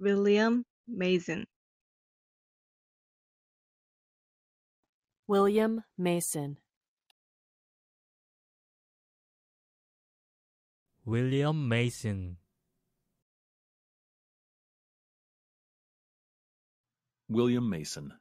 William Mason. William Mason. William Mason. William Mason.